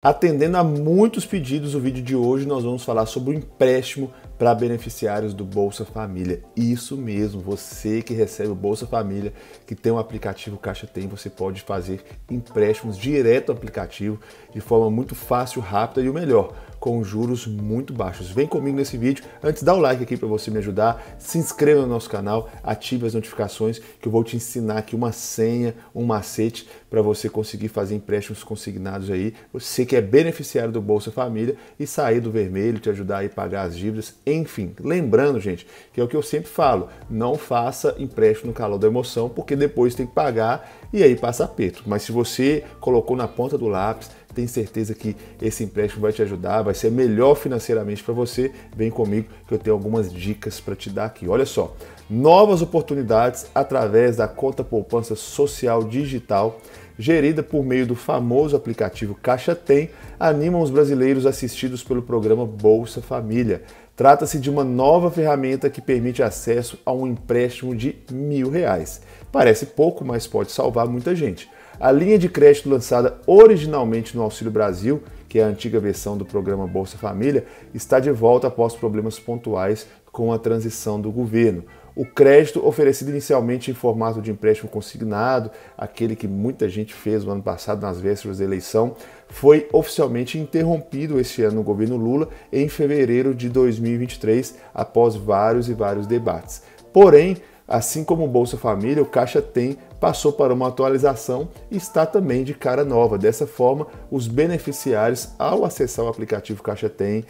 Atendendo a muitos pedidos, o vídeo de hoje nós vamos falar sobre o empréstimo para beneficiários do Bolsa Família. Isso mesmo, você que recebe o Bolsa Família, que tem o um aplicativo Caixa Tem, você pode fazer empréstimos direto ao aplicativo de forma muito fácil, rápida e o melhor com juros muito baixos. Vem comigo nesse vídeo. Antes, dá o like aqui para você me ajudar, se inscreva no nosso canal, ative as notificações que eu vou te ensinar aqui uma senha, um macete para você conseguir fazer empréstimos consignados aí. Você que é beneficiário do Bolsa Família e sair do vermelho, te ajudar a pagar as dívidas, enfim. Lembrando, gente, que é o que eu sempre falo, não faça empréstimo no calor da emoção, porque depois tem que pagar e aí passa aperto. Mas se você colocou na ponta do lápis, tem certeza que esse empréstimo vai te ajudar, vai ser melhor financeiramente para você. Vem comigo que eu tenho algumas dicas para te dar aqui. Olha só, novas oportunidades através da conta poupança social digital gerida por meio do famoso aplicativo Caixa Tem, animam os brasileiros assistidos pelo programa Bolsa Família. Trata-se de uma nova ferramenta que permite acesso a um empréstimo de mil reais. Parece pouco, mas pode salvar muita gente. A linha de crédito lançada originalmente no Auxílio Brasil, que é a antiga versão do programa Bolsa Família, está de volta após problemas pontuais com a transição do governo. O crédito oferecido inicialmente em formato de empréstimo consignado, aquele que muita gente fez no ano passado nas vésperas da eleição, foi oficialmente interrompido este ano no governo Lula em fevereiro de 2023, após vários e vários debates. Porém, Assim como o Bolsa Família, o Caixa Tem passou para uma atualização e está também de cara nova. Dessa forma, os beneficiários, ao acessar o aplicativo Caixa Tem,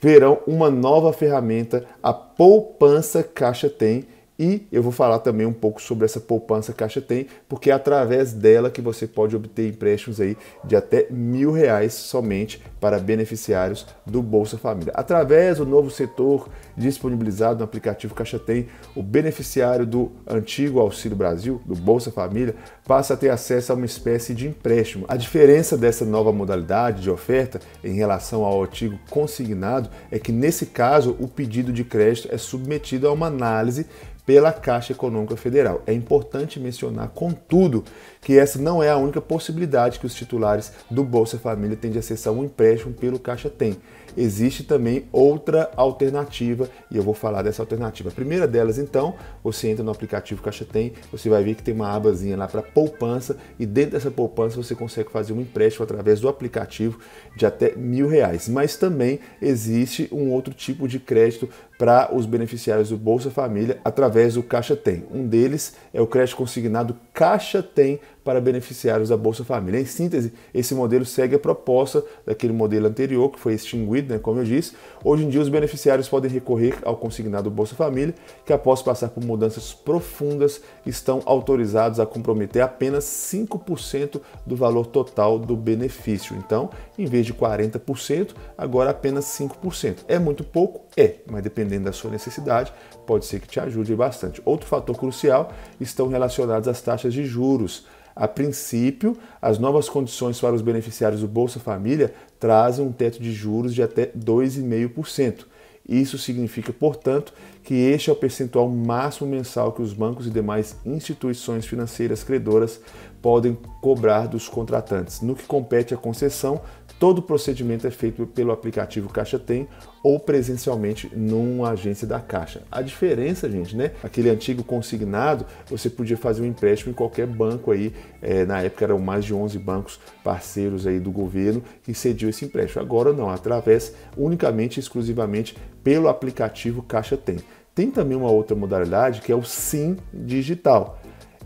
verão uma nova ferramenta, a Poupança Caixa Tem, e eu vou falar também um pouco sobre essa poupança Caixa Tem, porque é através dela que você pode obter empréstimos aí de até mil reais somente para beneficiários do Bolsa Família. Através do novo setor disponibilizado no aplicativo Caixa Tem, o beneficiário do antigo Auxílio Brasil, do Bolsa Família, passa a ter acesso a uma espécie de empréstimo. A diferença dessa nova modalidade de oferta em relação ao antigo consignado é que, nesse caso, o pedido de crédito é submetido a uma análise pela Caixa Econômica Federal. É importante mencionar, contudo, que essa não é a única possibilidade que os titulares do Bolsa Família têm de acessar um empréstimo pelo Caixa Tem existe também outra alternativa e eu vou falar dessa alternativa. A primeira delas, então, você entra no aplicativo Caixa Tem, você vai ver que tem uma abazinha lá para poupança e dentro dessa poupança você consegue fazer um empréstimo através do aplicativo de até mil reais. Mas também existe um outro tipo de crédito para os beneficiários do Bolsa Família através do Caixa Tem. Um deles é o crédito consignado Caixa Tem para beneficiários da Bolsa Família. Em síntese, esse modelo segue a proposta daquele modelo anterior, que foi extinguido, né, como eu disse. Hoje em dia, os beneficiários podem recorrer ao consignado Bolsa Família, que após passar por mudanças profundas, estão autorizados a comprometer apenas 5% do valor total do benefício. Então, em vez de 40%, agora apenas 5%. É muito pouco? É, mas dependendo da sua necessidade, pode ser que te ajude bastante. Outro fator crucial estão relacionados às taxas de juros a princípio, as novas condições para os beneficiários do Bolsa Família trazem um teto de juros de até 2,5%. Isso significa, portanto, que este é o percentual máximo mensal que os bancos e demais instituições financeiras credoras podem cobrar dos contratantes. No que compete à concessão, todo o procedimento é feito pelo aplicativo Caixa Tem ou presencialmente numa agência da Caixa. A diferença, gente, né? Aquele antigo consignado, você podia fazer um empréstimo em qualquer banco aí, é, na época eram mais de 11 bancos parceiros aí do governo que cediam esse empréstimo. Agora não, através unicamente e exclusivamente pelo aplicativo Caixa Tem. Tem também uma outra modalidade que é o SIM digital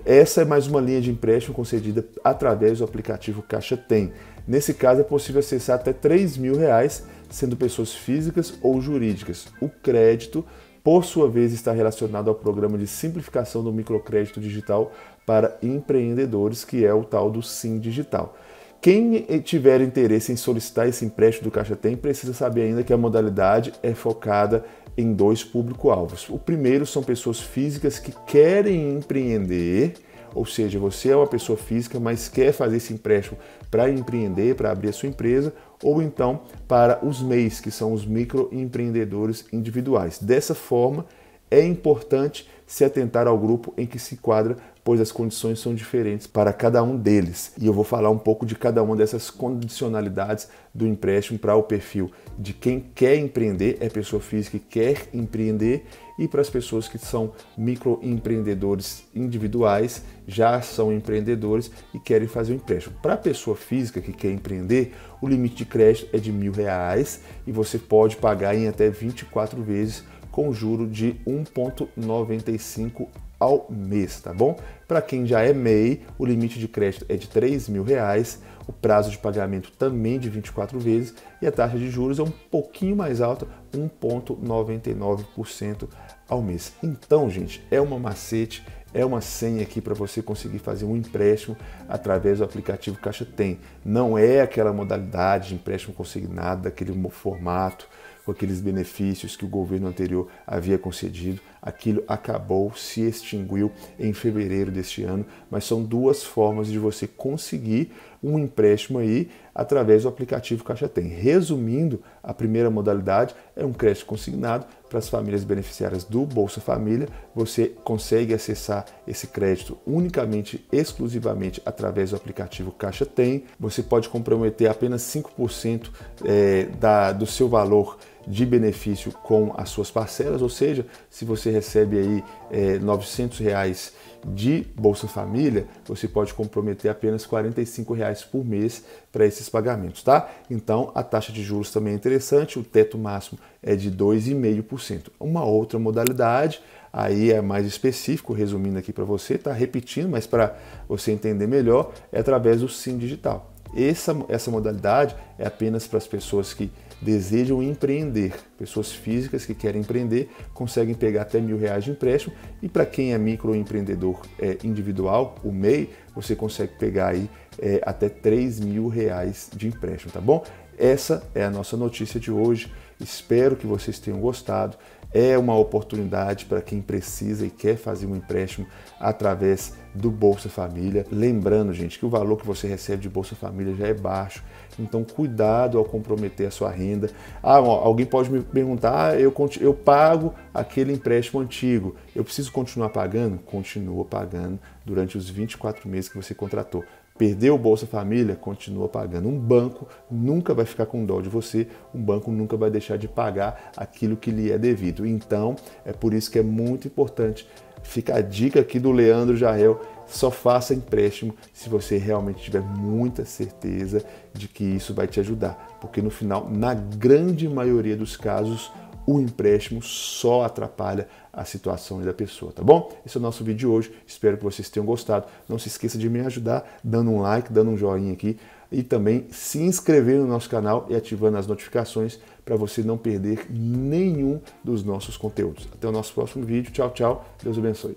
essa é mais uma linha de empréstimo concedida através do aplicativo Caixa Tem. Nesse caso, é possível acessar até 3 mil reais, sendo pessoas físicas ou jurídicas. O crédito, por sua vez, está relacionado ao programa de simplificação do microcrédito digital para empreendedores, que é o tal do Sim Digital. Quem tiver interesse em solicitar esse empréstimo do Caixa Tem precisa saber ainda que a modalidade é focada em dois público-alvos. O primeiro são pessoas físicas que querem empreender, ou seja, você é uma pessoa física, mas quer fazer esse empréstimo para empreender, para abrir a sua empresa, ou então para os MEIs, que são os microempreendedores individuais. Dessa forma, é importante se atentar ao grupo em que se enquadra pois as condições são diferentes para cada um deles. E eu vou falar um pouco de cada uma dessas condicionalidades do empréstimo para o perfil de quem quer empreender, é pessoa física que quer empreender, e para as pessoas que são microempreendedores individuais, já são empreendedores e querem fazer o um empréstimo. Para a pessoa física que quer empreender, o limite de crédito é de mil reais e você pode pagar em até 24 vezes com juro de 1,95 ao mês, tá bom? Para quem já é MEI, o limite de crédito é de R$ reais, o prazo de pagamento também de 24 vezes e a taxa de juros é um pouquinho mais alta, 1,99% ao mês. Então, gente, é uma macete, é uma senha aqui para você conseguir fazer um empréstimo através do aplicativo Caixa Tem. Não é aquela modalidade de empréstimo consignado daquele formato com aqueles benefícios que o governo anterior havia concedido. Aquilo acabou, se extinguiu em fevereiro deste ano, mas são duas formas de você conseguir um empréstimo aí através do aplicativo Caixa Tem. Resumindo, a primeira modalidade é um crédito consignado para as famílias beneficiárias do Bolsa Família. Você consegue acessar esse crédito unicamente, exclusivamente através do aplicativo Caixa Tem. Você pode comprometer apenas 5% é, eh, da, do seu valor de benefício com as suas parcelas, ou seja, se você recebe aí é, 900 reais de Bolsa Família, você pode comprometer apenas 45 reais por mês para esses pagamentos, tá? Então a taxa de juros também é interessante, o teto máximo é de 2,5%. Uma outra modalidade, aí é mais específico, resumindo aqui para você, tá repetindo, mas para você entender melhor, é através do SIM digital. Essa, essa modalidade é apenas para as pessoas que desejam empreender. Pessoas físicas que querem empreender conseguem pegar até mil reais de empréstimo e para quem é microempreendedor é, individual, o MEI, você consegue pegar aí é, até 3 mil reais de empréstimo, tá bom? Essa é a nossa notícia de hoje. Espero que vocês tenham gostado é uma oportunidade para quem precisa e quer fazer um empréstimo através do Bolsa Família. Lembrando, gente, que o valor que você recebe de Bolsa Família já é baixo, então cuidado ao comprometer a sua renda. Ah, alguém pode me perguntar, ah, eu, eu pago aquele empréstimo antigo, eu preciso continuar pagando? Continua pagando durante os 24 meses que você contratou. Perdeu o Bolsa Família, continua pagando. Um banco nunca vai ficar com dó de você, um banco nunca vai deixar de pagar aquilo que lhe é devido. Então, é por isso que é muito importante. Fica a dica aqui do Leandro Jael: só faça empréstimo se você realmente tiver muita certeza de que isso vai te ajudar, porque no final, na grande maioria dos casos, o empréstimo só atrapalha a situação da pessoa, tá bom? Esse é o nosso vídeo de hoje, espero que vocês tenham gostado. Não se esqueça de me ajudar dando um like, dando um joinha aqui e também se inscrever no nosso canal e ativando as notificações para você não perder nenhum dos nossos conteúdos. Até o nosso próximo vídeo, tchau, tchau, Deus abençoe.